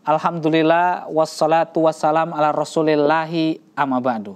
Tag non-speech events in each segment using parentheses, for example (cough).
Alhamdulillah wassalatu wassalam ala rasulillahi amabadu.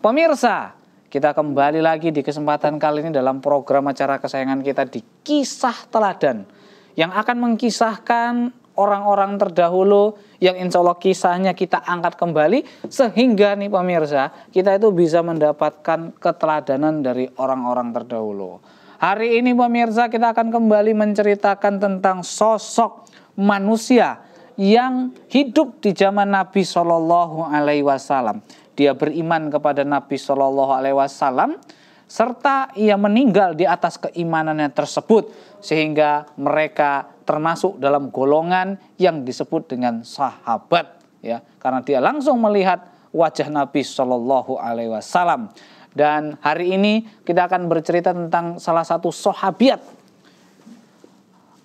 Pemirsa, kita kembali lagi di kesempatan kali ini dalam program acara kesayangan kita di Kisah Teladan. Yang akan mengkisahkan orang-orang terdahulu yang insya Allah kisahnya kita angkat kembali. Sehingga nih pemirsa, kita itu bisa mendapatkan keteladanan dari orang-orang terdahulu. Hari ini pemirsa kita akan kembali menceritakan tentang sosok manusia yang hidup di zaman Nabi Shallallahu Alaihi Wasallam. Dia beriman kepada Nabi Shallallahu Alaihi Wasallam serta ia meninggal di atas keimanannya tersebut sehingga mereka termasuk dalam golongan yang disebut dengan sahabat ya karena dia langsung melihat wajah Nabi Shallallahu Alaihi Wasallam dan hari ini kita akan bercerita tentang salah satu sahabiat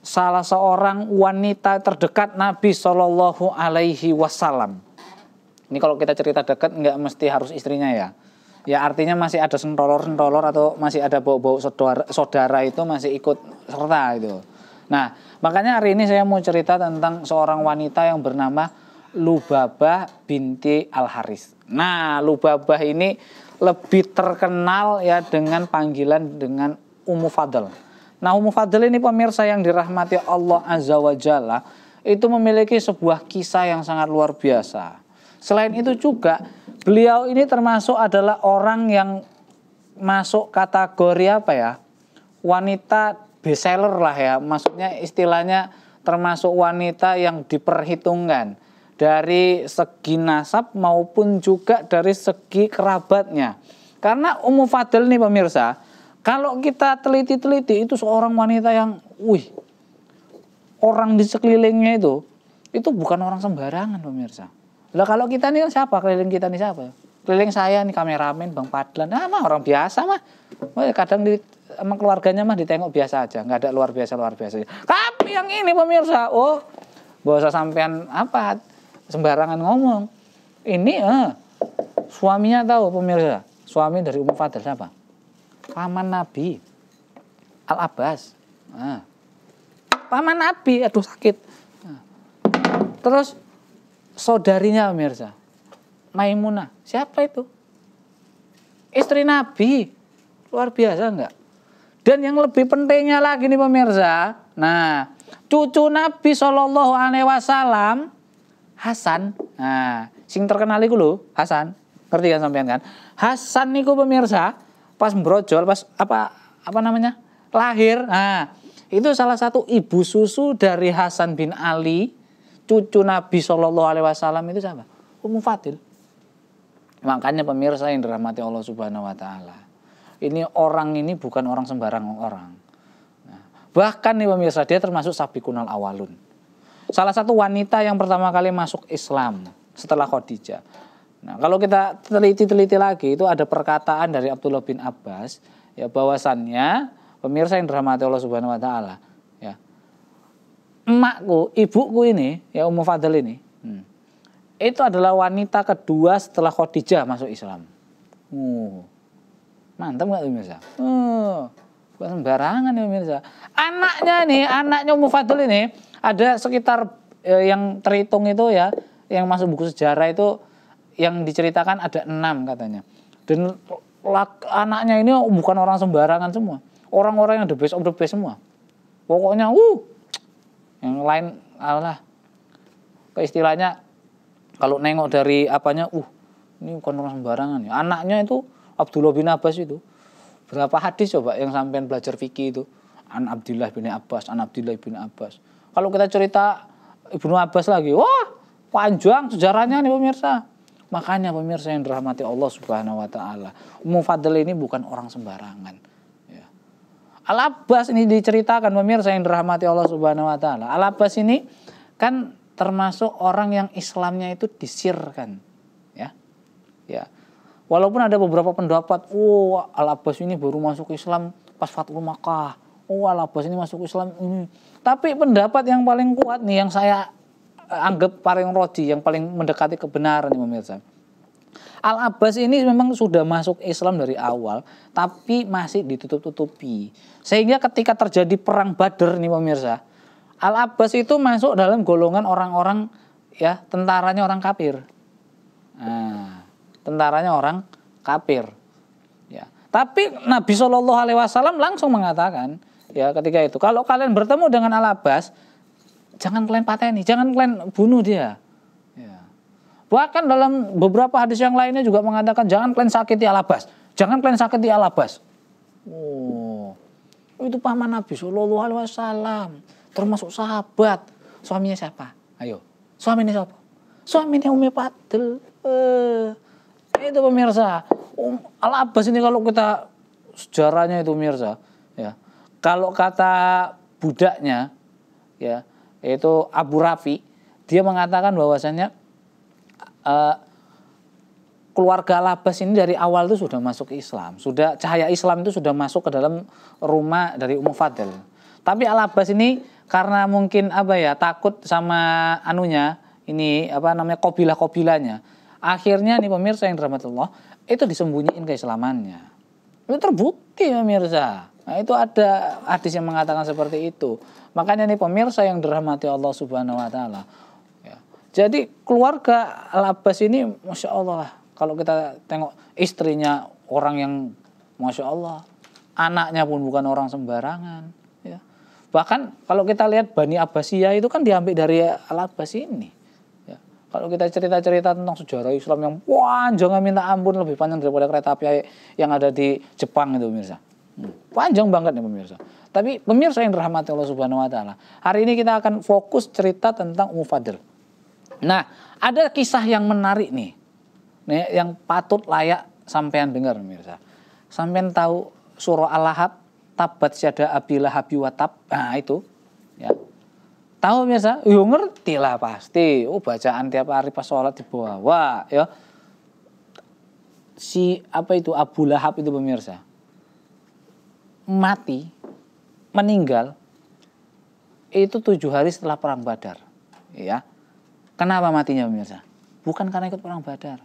salah seorang wanita terdekat Nabi Shallallahu Alaihi Wasallam. Ini kalau kita cerita dekat nggak mesti harus istrinya ya. Ya artinya masih ada sentolor-sentolor atau masih ada bau-bau saudara, itu masih ikut serta itu. Nah makanya hari ini saya mau cerita tentang seorang wanita yang bernama Lubabah binti Al Haris. Nah Lubabah ini lebih terkenal ya dengan panggilan dengan Umu Fadl Nah Ummu Fadl ini pemirsa yang dirahmati Allah Azza wa Jalla itu memiliki sebuah kisah yang sangat luar biasa. Selain itu juga beliau ini termasuk adalah orang yang masuk kategori apa ya? Wanita bestseller lah ya. Maksudnya istilahnya termasuk wanita yang diperhitungkan dari segi nasab maupun juga dari segi kerabatnya. Karena Ummu Fadl nih pemirsa, kalau kita teliti-teliti itu seorang wanita yang, wih, orang di sekelilingnya itu, itu bukan orang sembarangan pemirsa. Lah kalau kita nih siapa keliling kita nih siapa? Keliling saya nih kameramen Bang Padlan, ah mah orang biasa mah. Kadang di emang keluarganya mah ditengok biasa aja, nggak ada luar biasa luar biasa. Tapi yang ini pemirsa, oh, bahasa saya sampean apa sembarangan ngomong. Ini eh, suaminya tahu pemirsa, suami dari Umum Fadil siapa? paman Nabi Al Abbas. Nah. Paman Nabi, aduh sakit. Nah. Terus saudarinya pemirsa, Maimunah. Siapa itu? Istri Nabi. Luar biasa enggak? Dan yang lebih pentingnya lagi nih pemirsa, nah cucu Nabi Shallallahu Alaihi Wasallam Hasan, nah sing terkenal itu loh Hasan, ngerti kan sampean kan? Hasan niku pemirsa, pas brojol pas apa apa namanya lahir nah itu salah satu ibu susu dari Hasan bin Ali cucu Nabi Shallallahu Alaihi Wasallam itu siapa Ummu Fatil makanya pemirsa yang dirahmati Allah Subhanahu Wa Taala ini orang ini bukan orang sembarang orang nah, bahkan nih pemirsa dia termasuk sapi kunal awalun salah satu wanita yang pertama kali masuk Islam setelah Khadijah Nah, kalau kita teliti-teliti lagi itu ada perkataan dari Abdullah bin Abbas ya bahwasannya pemirsa yang dirahmati Allah Subhanahu wa taala ya. Emakku, ibuku ini ya Ummu Fadl ini. Hmm, itu adalah wanita kedua setelah Khadijah masuk Islam. Uh, mantap nggak pemirsa? Uh, bukan sembarangan ya pemirsa. Anaknya nih, anaknya Ummu Fadl ini ada sekitar eh, yang terhitung itu ya yang masuk buku sejarah itu yang diceritakan ada enam katanya. Dan lak, anaknya ini bukan orang sembarangan semua. Orang-orang yang the best of the best semua. Pokoknya, uh, yang lain, alah, keistilahnya kalau nengok dari apanya, uh, ini bukan orang sembarangan. Ya. Anaknya itu Abdullah bin Abbas itu. Berapa hadis coba yang sampai belajar fikih itu? An Abdullah bin Abbas, An Abdullah bin Abbas. Kalau kita cerita Ibnu Abbas lagi, wah panjang sejarahnya nih pemirsa. Makanya pemirsa yang dirahmati Allah Subhanahu wa taala, Ummu Fadl ini bukan orang sembarangan. Ya. Al Abbas ini diceritakan pemirsa yang dirahmati Allah Subhanahu wa taala. Al Abbas ini kan termasuk orang yang Islamnya itu disirkan. Ya. Ya. Walaupun ada beberapa pendapat, oh Al Abbas ini baru masuk Islam pas fatul Makkah. Oh Al Abbas ini masuk Islam ini. Tapi pendapat yang paling kuat nih yang saya anggap paling roji yang paling mendekati kebenaran nih pemirsa. Al Abbas ini memang sudah masuk Islam dari awal, tapi masih ditutup-tutupi. Sehingga ketika terjadi perang Badar nih pemirsa, Al Abbas itu masuk dalam golongan orang-orang ya tentaranya orang kafir. Nah, tentaranya orang kafir. Ya. Tapi Nabi Shallallahu Alaihi Wasallam langsung mengatakan ya ketika itu, kalau kalian bertemu dengan Al Abbas, jangan kalian pateni, jangan kalian bunuh dia. Ya. Bahkan dalam beberapa hadis yang lainnya juga mengatakan jangan kalian sakiti Alabas, jangan kalian sakiti Alabas. Oh. oh, itu paman Nabi Shallallahu Alaihi Wasallam, termasuk sahabat. Suaminya siapa? Ayo, suaminya siapa? Suaminya Umi Patil. Eh, itu pemirsa. Um, alabas ini kalau kita sejarahnya itu pemirsa, ya. Kalau kata budaknya, ya yaitu Abu Rafi, dia mengatakan bahwasannya uh, keluarga Labas ini dari awal itu sudah masuk ke Islam, sudah cahaya Islam itu sudah masuk ke dalam rumah dari Ummu Fadl. Tapi Al-Abbas ini karena mungkin apa ya takut sama anunya ini apa namanya kobilah kobilanya Akhirnya nih pemirsa yang dirahmati Allah, itu disembunyiin keislamannya. Itu terbukti pemirsa. Nah, itu ada hadis yang mengatakan seperti itu. Makanya nih pemirsa yang dirahmati Allah Subhanahu wa taala. Ya. Jadi keluarga Labas ini Masya Allah lah. Kalau kita tengok istrinya orang yang Masya Allah. Anaknya pun bukan orang sembarangan. Ya. Bahkan kalau kita lihat Bani Abbasiyah itu kan diambil dari Al-Abbas ini. Ya. Kalau kita cerita-cerita tentang sejarah Islam yang panjang, jangan minta ampun lebih panjang daripada kereta api yang ada di Jepang itu, pemirsa Panjang banget nih pemirsa. Tapi pemirsa yang dirahmati Allah Subhanahu wa taala, hari ini kita akan fokus cerita tentang Ummu Fadl. Nah, ada kisah yang menarik nih. Nih yang patut layak sampean dengar pemirsa. Sampean tahu surah Al-Lahab, tabat syada abila habi watab. Nah, itu ya. Tahu biasa? Yo ya, ngerti lah pasti. Oh, bacaan tiap hari pas sholat di dibawa ya. Si apa itu Abu Lahab itu pemirsa mati, meninggal itu tujuh hari setelah perang Badar. Ya, kenapa matinya pemirsa? Bukan karena ikut perang Badar.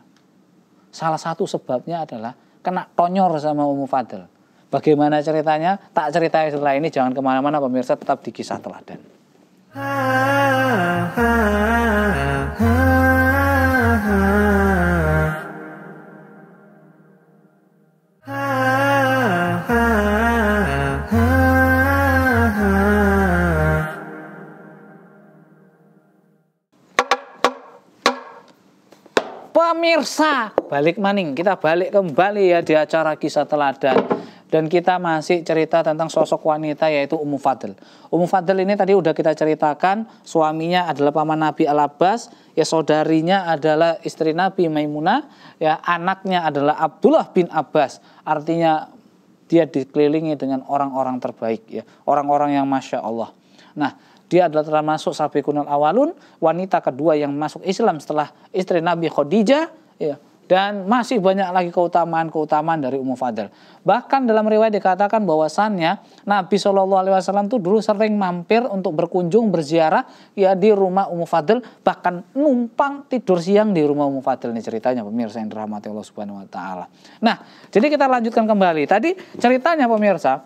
Salah satu sebabnya adalah kena tonyor sama Umu Fadl. Bagaimana ceritanya? Tak cerita setelah ini jangan kemana-mana pemirsa tetap di kisah teladan. Ha, ha, ha, ha. pemirsa balik maning kita balik kembali ya di acara kisah teladan dan kita masih cerita tentang sosok wanita yaitu Ummu Fadl. Ummu Fadl ini tadi udah kita ceritakan suaminya adalah paman Nabi Al Abbas, ya saudarinya adalah istri Nabi Maimunah, ya anaknya adalah Abdullah bin Abbas. Artinya dia dikelilingi dengan orang-orang terbaik ya, orang-orang yang masya Allah. Nah, dia adalah termasuk kunal awalun, wanita kedua yang masuk Islam setelah istri Nabi Khadijah Ya. Dan masih banyak lagi keutamaan-keutamaan dari Ummu Fadl. Bahkan dalam riwayat dikatakan bahwasannya Nabi Shallallahu Alaihi Wasallam itu dulu sering mampir untuk berkunjung berziarah ya di rumah Ummu Fadl bahkan numpang tidur siang di rumah Ummu Fadl ini ceritanya pemirsa yang dirahmati Allah Subhanahu Wa Taala. Nah jadi kita lanjutkan kembali tadi ceritanya pemirsa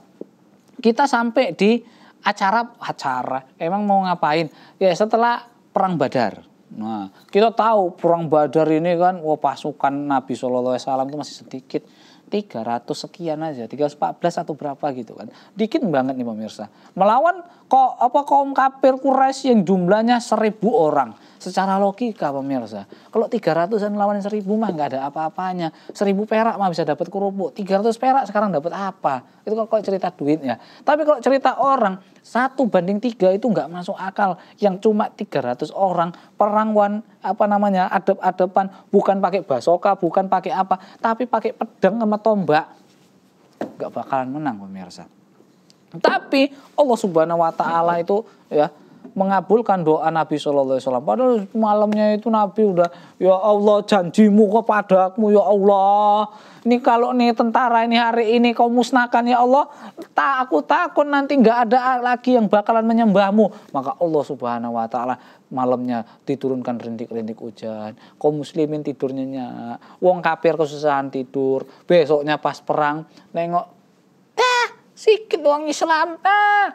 kita sampai di acara acara emang mau ngapain ya setelah perang Badar Nah, kita tahu perang Badar ini kan wah pasukan Nabi Shallallahu alaihi wasallam itu masih sedikit. 300 sekian aja, 314 atau berapa gitu kan. Dikit banget nih pemirsa. Melawan kok apa kaum kafir Quraisy yang jumlahnya seribu orang secara logika pemirsa kalau tiga ratusan lawan seribu mah nggak ada apa-apanya seribu perak mah bisa dapat kerupuk tiga ratus perak sekarang dapat apa itu kalau cerita duit ya tapi kalau cerita orang satu banding tiga itu nggak masuk akal yang cuma tiga ratus orang perangwan apa namanya adep-adepan bukan pakai basoka bukan pakai apa tapi pakai pedang sama tombak nggak bakalan menang pemirsa tapi Allah Subhanahu wa taala itu ya mengabulkan doa Nabi Shallallahu Alaihi Wasallam. Padahal malamnya itu Nabi udah ya Allah janjimu kepadaku ya Allah. Ini kalau nih tentara ini hari ini kau musnahkan ya Allah, tak aku takut nanti nggak ada lagi yang bakalan menyembahmu. Maka Allah Subhanahu Wa Taala malamnya diturunkan rintik-rintik hujan. Kau muslimin tidurnya nyenyak. Wong kafir kesusahan tidur. Besoknya pas perang nengok Sikit doang Islam. Ah.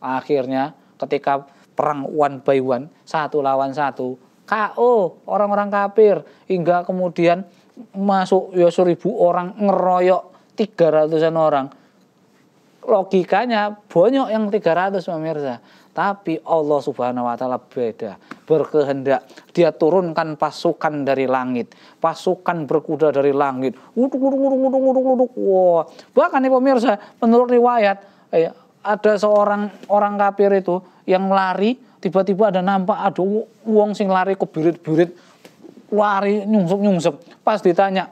Akhirnya ketika perang one by one, satu lawan satu, KO orang-orang kafir hingga kemudian masuk ya seribu orang ngeroyok tiga ratusan orang logikanya banyak yang tiga ratus pemirsa tapi Allah Subhanahu wa taala beda, berkehendak. Dia turunkan pasukan dari langit, pasukan berkuda dari langit. Wuduk, wuduk, wuduk, wuduk, wuduk, wuduk. Wah. Bahkan nih pemirsa, menurut riwayat eh, ada seorang orang kafir itu yang lari, tiba-tiba ada nampak ada uang sing lari ke birit birit lari nyungsep-nyungsep. Pas ditanya,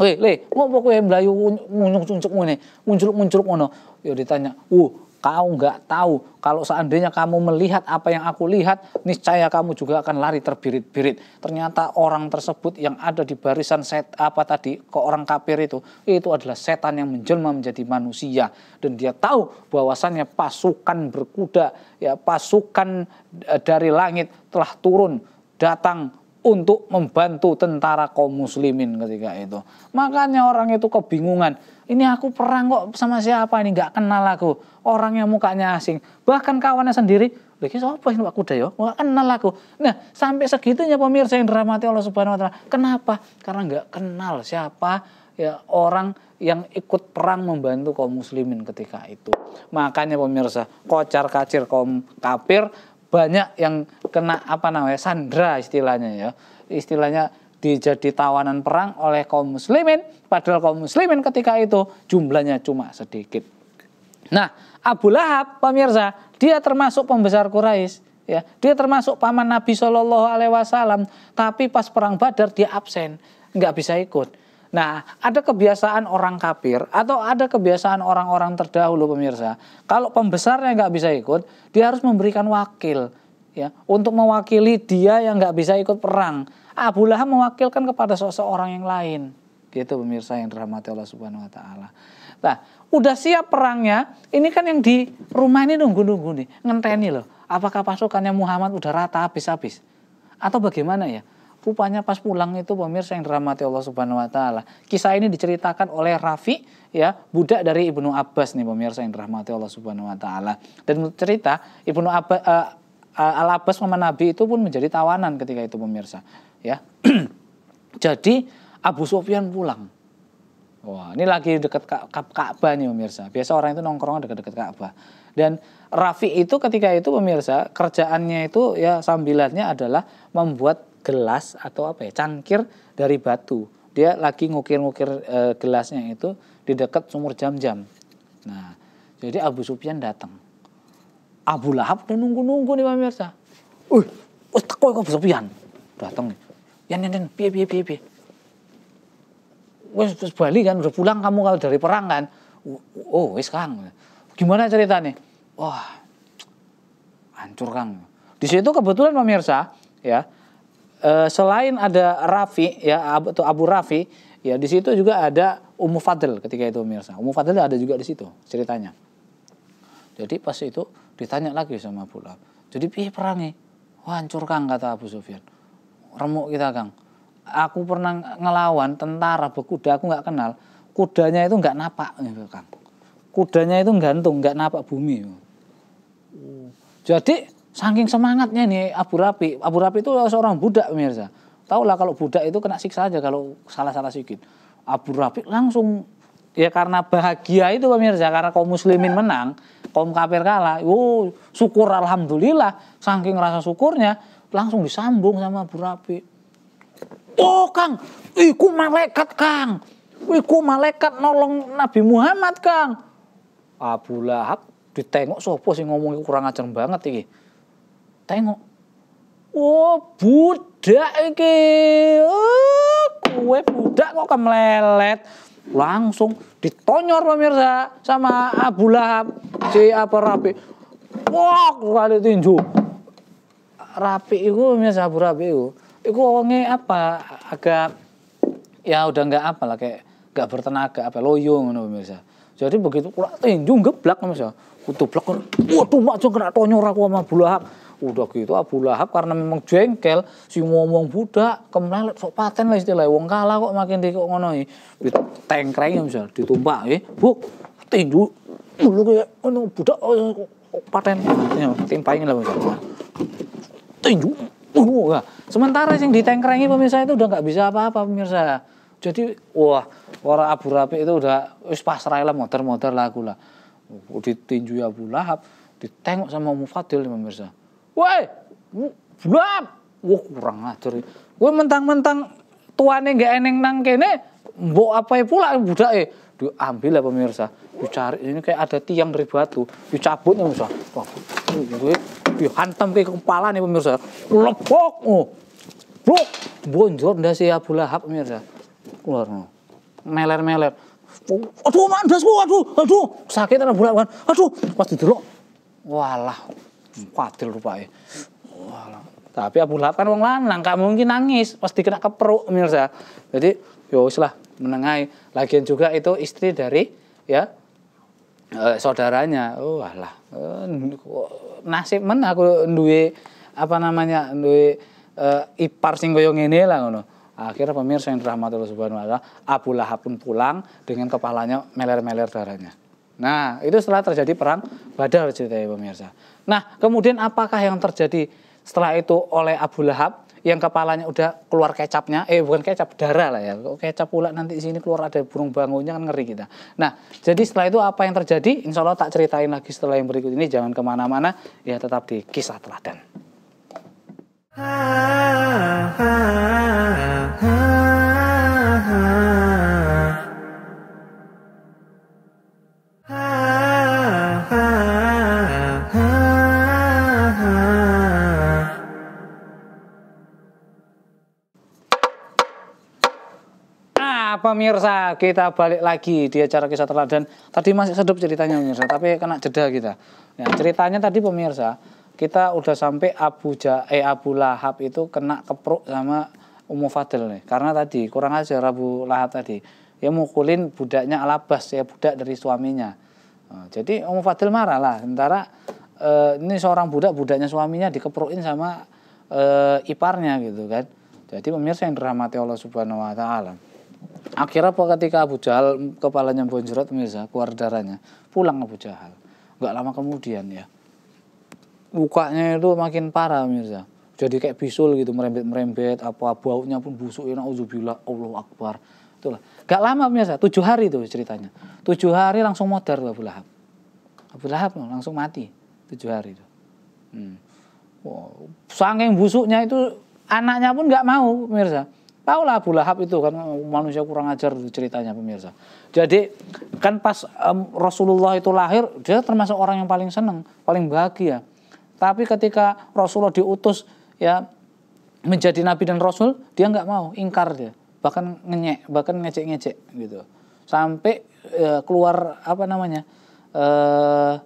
"Weh, Le, ngopo pokoknya melayu muncul-muncul ini. Muncul-muncul ini. Ya ditanya, "Uh, Kau nggak tahu kalau seandainya kamu melihat apa yang aku lihat, niscaya kamu juga akan lari terbirit-birit. Ternyata orang tersebut yang ada di barisan set apa tadi ke orang kafir itu, itu adalah setan yang menjelma menjadi manusia dan dia tahu bahwasannya pasukan berkuda, ya pasukan e, dari langit telah turun datang untuk membantu tentara kaum muslimin ketika itu. Makanya orang itu kebingungan. Ini aku perang kok sama siapa ini nggak kenal aku. orang yang mukanya asing. Bahkan kawannya sendiri, lagi siapa ini Pak Kuda ya? gak kenal aku. Nah sampai segitunya pemirsa yang dirahmati Allah Subhanahu Wa Taala. Kenapa? Karena nggak kenal siapa ya orang yang ikut perang membantu kaum muslimin ketika itu. Makanya pemirsa, kocar kacir kaum kafir banyak yang kena apa namanya sandra istilahnya ya istilahnya dijadi tawanan perang oleh kaum muslimin padahal kaum muslimin ketika itu jumlahnya cuma sedikit nah Abu Lahab pemirsa dia termasuk pembesar Quraisy ya dia termasuk paman Nabi Shallallahu Alaihi Wasallam tapi pas perang Badar dia absen nggak bisa ikut Nah, ada kebiasaan orang kafir atau ada kebiasaan orang-orang terdahulu pemirsa. Kalau pembesarnya nggak bisa ikut, dia harus memberikan wakil ya untuk mewakili dia yang nggak bisa ikut perang. Abu Lahab mewakilkan kepada seseorang yang lain. Gitu pemirsa yang dirahmati Allah Subhanahu wa taala. Nah, udah siap perangnya, ini kan yang di rumah ini nunggu-nunggu nih, ngenteni loh. Apakah pasukannya Muhammad udah rata habis-habis? Atau bagaimana ya? Rupanya pas pulang itu pemirsa yang dirahmati Allah Subhanahu wa taala. Kisah ini diceritakan oleh Rafi ya, budak dari Ibnu Abbas nih pemirsa yang dirahmati Allah Subhanahu wa taala. Dan cerita Ibnu eh, eh, Abbas uh, Al Abbas paman Nabi itu pun menjadi tawanan ketika itu pemirsa ya. (clears throat) Jadi Abu Sufyan pulang. Wah, ini lagi dekat Ka'bah nih pemirsa. Biasa orang itu nongkrong dekat-dekat Ka'bah. Dan Rafi itu ketika itu pemirsa kerjaannya itu ya sambilannya adalah membuat gelas atau apa ya cangkir dari batu dia lagi ngukir-ngukir e, gelasnya itu di dekat sumur jam-jam nah jadi Abu Sufyan datang Abu Lahab udah nunggu-nunggu nih pemirsa uh wes teko Abu Sufyan datang yan yan yan piye piye piye piye wes terus balik kan udah pulang kamu kalau dari perang kan oh wes Kang gimana ceritanya wah hancur Kang di situ kebetulan pemirsa ya Eh, selain ada Rafi ya atau Abu Rafi ya di situ juga ada Ummu Fadl ketika itu pemirsa. Ummu Fadl ada juga di situ ceritanya. Jadi pas itu ditanya lagi sama Abu Lahab. Jadi piye perangi? hancurkan hancur Kang kata Abu Sufyan. Remuk kita Kang. Aku pernah ngelawan tentara berkuda aku nggak kenal. Kudanya itu nggak napak gitu Kang. Kudanya itu gantung nggak napak bumi. Jadi Saking semangatnya nih Abu Rapi. Abu Rapi itu seorang budak pemirsa. Tahu lah kalau budak itu kena siksa aja kalau salah-salah sedikit. Abu Rapi langsung ya karena bahagia itu pemirsa karena kaum muslimin menang kaum kafir kalah wow syukur alhamdulillah saking rasa syukurnya langsung disambung sama Abu Rapi. oh kang iku malaikat kang iku malaikat nolong Nabi Muhammad kang Abu Lahab ditengok sopo sih ngomongnya kurang ajar banget iki Tengok. Oh, budak iki. Oh, kue budak kok kemlelet. Langsung ditonyor pemirsa sama Abu Lahab si apa rapi, Wah, kali tinju. Rapi itu pemirsa Abu rapi itu. itu orangnya apa agak ya udah nggak apa lah kayak nggak bertenaga apa loyo ngono pemirsa. Jadi begitu kula tinju geblak pemirsa. Kutu blek. Waduh mak jeng kena tonyor aku sama Abu Lahab. Udah gitu Abu Lahab karena memang jengkel si ngomong budak kemlelet sok paten lah istilahnya wong kalah kok makin dikok ngono iki. Ditengkreng misal ditumpak ya. Eh, bu tinju dulu kayak ono budak oh, paten ya, timpain lah misal. Tinju Uh, sementara yang ditengkrengi pemirsa itu udah nggak bisa apa-apa pemirsa. Jadi wah orang Abu rapi itu udah wis pasrah lah motor-motor lah aku lah. ditinju Abu Lahab, ditengok sama Mufadil pemirsa. Woi, blab. Wah kurang ajar. Woi mentang-mentang tuane nggak eneng nang kene, mbok apa pula budak eh. Diambil lah pemirsa. Dicari ini kayak ada tiang dari batu. Dicabut ya pemirsa. Gue dihantam ke kepala nih pemirsa. Lepok. Oh. Blok. Bonjor ndak si Abu Lahab pemirsa. Keluar. Meler-meler. Aduh mandas aduh aduh sakit anak bulan kan. Aduh pas didelok. Walah kuatil ya, Wah, tapi Abu Lahab kan wong lanang gak mungkin nangis pas dikena keperuk pemirsa. jadi ya lah menengai lagian juga itu istri dari ya eh, saudaranya wah oh, lah, eh, nasib men aku duwe apa namanya duwe eh, ipar sing ini ini lah ngono akhirnya pemirsa yang dirahmati Allah Subhanahu wa taala Abu Lahab pun pulang dengan kepalanya meler-meler darahnya nah itu setelah terjadi perang Badar ceritanya pemirsa Nah, kemudian apakah yang terjadi setelah itu oleh Abu Lahab yang kepalanya udah keluar kecapnya, eh bukan kecap, darah lah ya. Kecap pula nanti sini keluar ada burung bangunnya kan ngeri kita. Nah, jadi setelah itu apa yang terjadi? Insya Allah tak ceritain lagi setelah yang berikut ini. Jangan kemana-mana, ya tetap di kisah teladan. Ha, ha. pemirsa, kita balik lagi di acara kisah teladan. Tadi masih sedup ceritanya pemirsa, tapi kena jeda kita. Nah, ceritanya tadi pemirsa, kita udah sampai Abu ja, eh Abu Lahab itu kena kepruk sama Ummu Fadl nih. Karena tadi kurang aja Abu Lahab tadi. Dia mukulin budaknya Alabas ya budak dari suaminya. Nah, jadi Ummu Fadl marah lah. Sementara eh, ini seorang budak budaknya suaminya dikeprukin sama eh, iparnya gitu kan. Jadi pemirsa yang dirahmati Allah Subhanahu wa taala. Akhirnya apa ketika Abu Jahal kepalanya bonjrot Mirza keluar darahnya, pulang Abu Jahal. Gak lama kemudian ya, lukanya itu makin parah Mirza. Jadi kayak bisul gitu merembet-merembet, apa baunya pun busuk. Ya Allah Akbar. Itulah. Gak lama Mirza, tujuh hari itu ceritanya. Tujuh hari langsung modar Abu Lahab. Abu Lahab langsung mati tujuh hari itu. Hmm. Wow. Sangking busuknya itu anaknya pun nggak mau Mirza Taulah Abu Lahab itu kan manusia kurang ajar ceritanya pemirsa. Jadi kan pas um, Rasulullah itu lahir dia termasuk orang yang paling senang, paling bahagia. Tapi ketika Rasulullah diutus ya menjadi nabi dan rasul, dia nggak mau, ingkar dia. Bahkan ngenyek, bahkan ngecek-ngecek gitu. Sampai ya, keluar apa namanya? uh,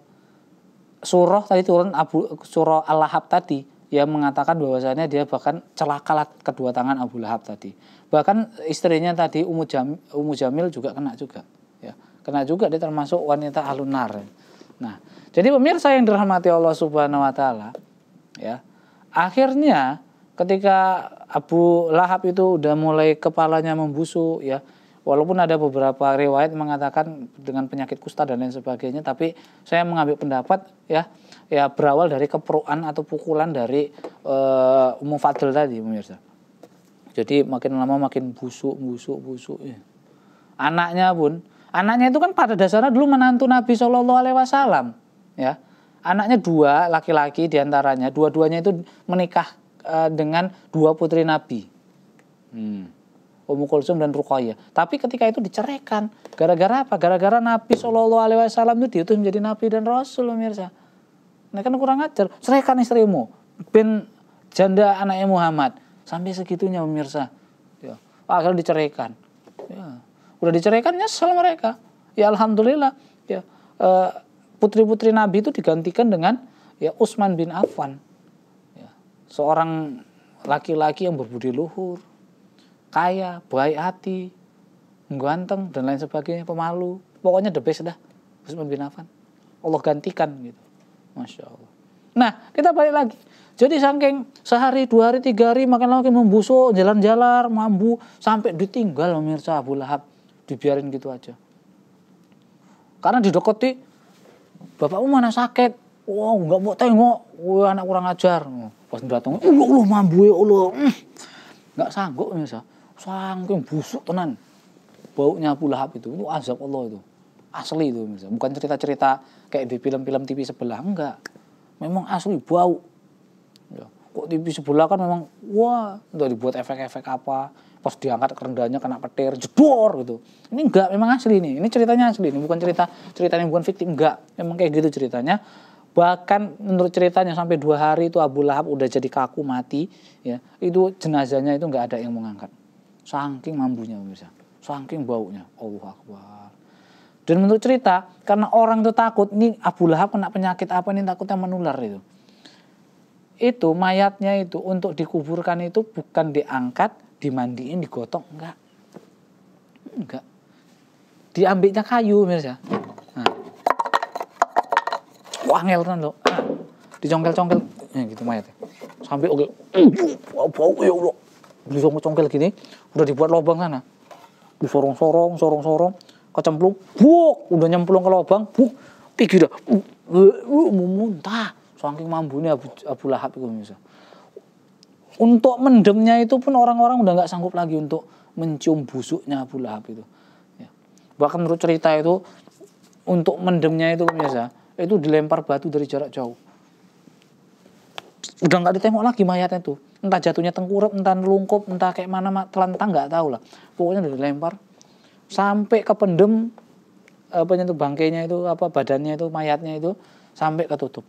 surah tadi turun Abu surah Al-Lahab tadi yang mengatakan bahwasannya dia bahkan celakalah kedua tangan Abu Lahab tadi. Bahkan istrinya tadi Umu Jamil, Umu Jamil juga kena juga. Ya, kena juga dia termasuk wanita alunar. Nah, jadi pemirsa yang dirahmati Allah Subhanahu wa taala, ya. Akhirnya ketika Abu Lahab itu udah mulai kepalanya membusuk ya, walaupun ada beberapa riwayat mengatakan dengan penyakit kusta dan lain sebagainya, tapi saya mengambil pendapat ya ya berawal dari keperuan atau pukulan dari uh, umum fadil tadi pemirsa. Jadi makin lama makin busuk, busuk, busuk. Ya. Anaknya pun, anaknya itu kan pada dasarnya dulu menantu Nabi Shallallahu Alaihi Wasallam, ya. Anaknya dua laki-laki diantaranya, dua-duanya itu menikah uh, dengan dua putri Nabi. Hmm. Ummu Kulsum dan Ruqayyah. Tapi ketika itu diceraikan, gara-gara apa? Gara-gara Nabi Shallallahu Alaihi Wasallam itu diutus menjadi Nabi dan Rasul, pemirsa. Nah kan kurang ajar. Ceraikan istrimu. Ben janda anaknya Muhammad. Sampai segitunya pemirsa. Ya. Akhirnya diceraikan. Ya. Udah diceraikan nyesel mereka. Ya Alhamdulillah. Ya. Eh, putri-putri Nabi itu digantikan dengan ya Utsman bin Affan. Ya. Seorang laki-laki yang berbudi luhur. Kaya, baik hati, ganteng dan lain sebagainya, pemalu. Pokoknya the best dah Utsman bin Affan. Allah gantikan gitu. Masya Allah. Nah, kita balik lagi. Jadi saking sehari, dua hari, tiga hari, makin lama makin membusuk, jalan-jalan, mambu, sampai ditinggal pemirsa Abu Lahab. Dibiarin gitu aja. Karena didokoti, bapakmu mana sakit? Wow, nggak mau tengok. Wah, anak kurang ajar. Pas datang, ya Allah, mambu ya Allah. Hmm. Nggak sanggup pemirsa. Saking busuk tenan. Baunya Abu Lahab itu, itu azab Allah itu asli itu misalnya. bukan cerita-cerita kayak di film-film TV sebelah enggak memang asli bau ya. kok TV sebelah kan memang wah udah dibuat efek-efek apa pas diangkat kerendahnya kena petir jedor gitu ini enggak memang asli ini ini ceritanya asli ini bukan cerita ceritanya bukan fiktif enggak memang kayak gitu ceritanya bahkan menurut ceritanya sampai dua hari itu Abu Lahab udah jadi kaku mati ya itu jenazahnya itu enggak ada yang mengangkat saking mambunya misalnya saking baunya Allah Akbar dan menurut cerita, karena orang itu takut, ini Abu Lahab kena penyakit apa ini takutnya menular itu. Itu mayatnya itu untuk dikuburkan itu bukan diangkat, dimandiin, digotong, enggak. Enggak. Diambilnya kayu, mirsa. Nah. Wah, ngelton loh. Nah. Dicongkel-congkel, ya, gitu mayatnya. Sampai oke, bau ya Allah. Beli congkel gini, udah dibuat lubang sana. Disorong-sorong, sorong-sorong kecemplung buk udah nyemplung ke lubang buk pikir dah buk eh, eh, mau muntah saking mambunya Abu, Abu Lahab itu misalnya untuk mendemnya itu pun orang-orang udah nggak sanggup lagi untuk mencium busuknya Abu Lahab itu. Ya. Bahkan menurut cerita itu untuk mendemnya itu pemirsa itu dilempar batu dari jarak jauh. Udah nggak ditengok lagi mayatnya tuh Entah jatuhnya tengkurap, entah lungkup, entah kayak mana telan nggak tahu lah. Pokoknya udah dilempar sampai ke pendem apa itu bangkainya itu apa badannya itu mayatnya itu sampai ketutup.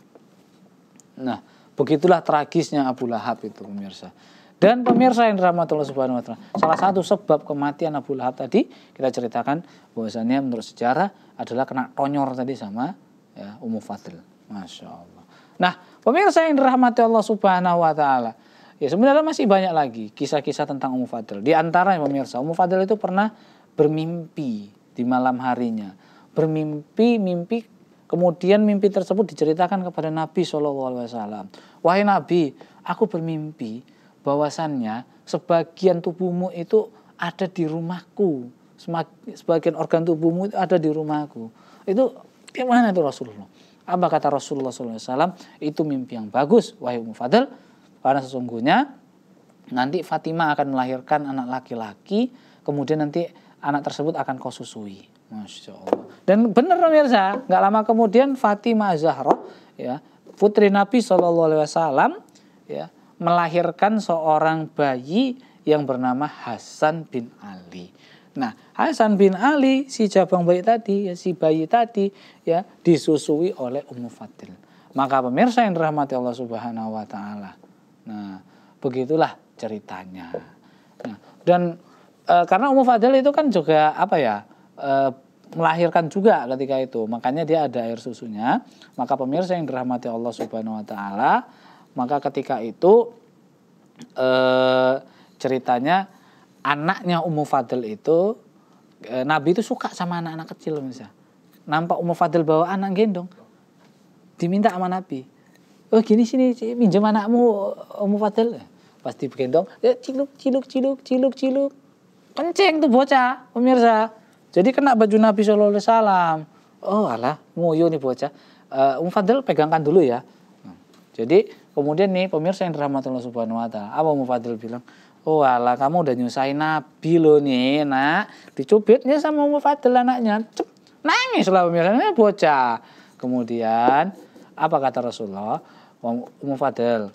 Nah, begitulah tragisnya Abu Lahab itu pemirsa. Dan pemirsa yang dirahmati Allah Subhanahu wa taala, salah satu sebab kematian Abu Lahab tadi kita ceritakan bahwasannya menurut sejarah adalah kena tonyor tadi sama ya Ummu Fadl. Masya Allah. Nah, pemirsa yang dirahmati Allah Subhanahu wa taala. Ya sebenarnya masih banyak lagi kisah-kisah tentang Ummu Fadl. Di antaranya pemirsa, Ummu Fadl itu pernah bermimpi di malam harinya. Bermimpi, mimpi, kemudian mimpi tersebut diceritakan kepada Nabi SAW. Wahai Nabi, aku bermimpi bahwasannya sebagian tubuhmu itu ada di rumahku. Sebagian organ tubuhmu itu ada di rumahku. Itu gimana itu Rasulullah? Apa kata Rasulullah SAW? Itu mimpi yang bagus, wahai Ummu Fadl. Karena sesungguhnya nanti Fatimah akan melahirkan anak laki-laki. Kemudian nanti anak tersebut akan kau susui. Masya Allah. Dan benar pemirsa, nggak lama kemudian Fatimah Zahra, ya, putri Nabi Shallallahu Alaihi Wasallam, ya, melahirkan seorang bayi yang bernama Hasan bin Ali. Nah, Hasan bin Ali si jabang bayi tadi, ya, si bayi tadi ya disusui oleh Ummu Fatil. Maka pemirsa yang dirahmati Allah Subhanahu wa taala. Nah, begitulah ceritanya. Nah, dan Eh, karena Umu Fadil itu kan juga apa ya e, melahirkan juga ketika itu. Makanya dia ada air susunya. Maka pemirsa yang dirahmati Allah Subhanahu wa taala, maka ketika itu e, ceritanya anaknya Umu Fadil itu e, Nabi itu suka sama anak-anak kecil misalnya. Nampak Umu Fadil bawa anak gendong. Diminta sama Nabi. Oh gini sini pinjam anakmu Umu Fadil Pasti gendong, ciluk ciluk ciluk ciluk ciluk kencing tuh bocah pemirsa jadi kena baju Nabi Shallallahu Alaihi Wasallam oh alah nguyu nih bocah uh, eh, Um Fadil pegangkan dulu ya hmm. jadi kemudian nih pemirsa yang dirahmati Allah Subhanahu Wa Taala apa Um Fadil bilang Oh alah kamu udah nyusahin Nabi lo nih nak dicubitnya sama Um Fadil anaknya Cep, nangis lah pemirsa ini bocah kemudian apa kata Rasulullah Um Fadil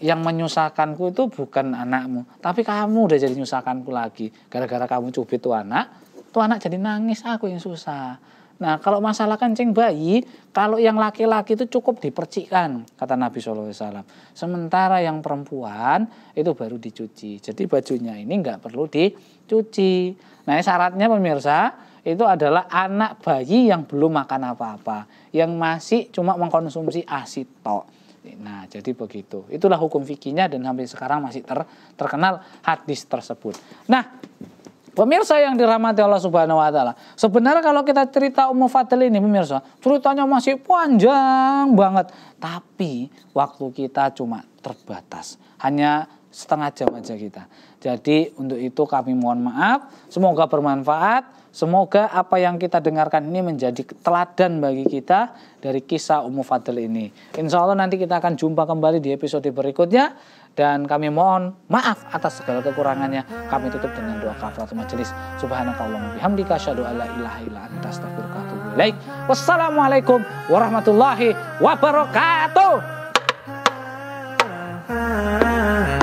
yang menyusahkanku itu bukan anakmu, tapi kamu udah jadi menyusahkanku lagi. Gara-gara kamu cubit tuh anak, tuh anak jadi nangis, aku yang susah. Nah, kalau masalah kencing bayi, kalau yang laki-laki itu cukup dipercikan, kata Nabi SAW. Sementara yang perempuan itu baru dicuci. Jadi bajunya ini nggak perlu dicuci. Nah, syaratnya pemirsa, itu adalah anak bayi yang belum makan apa-apa. Yang masih cuma mengkonsumsi asid Nah, jadi begitu. Itulah hukum fikinya dan sampai sekarang masih ter, terkenal hadis tersebut. Nah, pemirsa yang dirahmati Allah Subhanahu wa taala. Sebenarnya kalau kita cerita Ummu Fadil ini pemirsa, ceritanya masih panjang banget, tapi waktu kita cuma terbatas. Hanya setengah jam aja kita. Jadi untuk itu kami mohon maaf, semoga bermanfaat. Semoga apa yang kita dengarkan ini menjadi teladan bagi kita dari kisah Ummu Fadl ini. Insya Allah nanti kita akan jumpa kembali di episode berikutnya. Dan kami mohon maaf atas segala kekurangannya. Kami tutup dengan doa kafaratul majelis. Subhanakallahumma bihamdika asyhadu an la ilaha illa anta astaghfiruka wa Wassalamualaikum warahmatullahi wabarakatuh. Ah, ah, ah.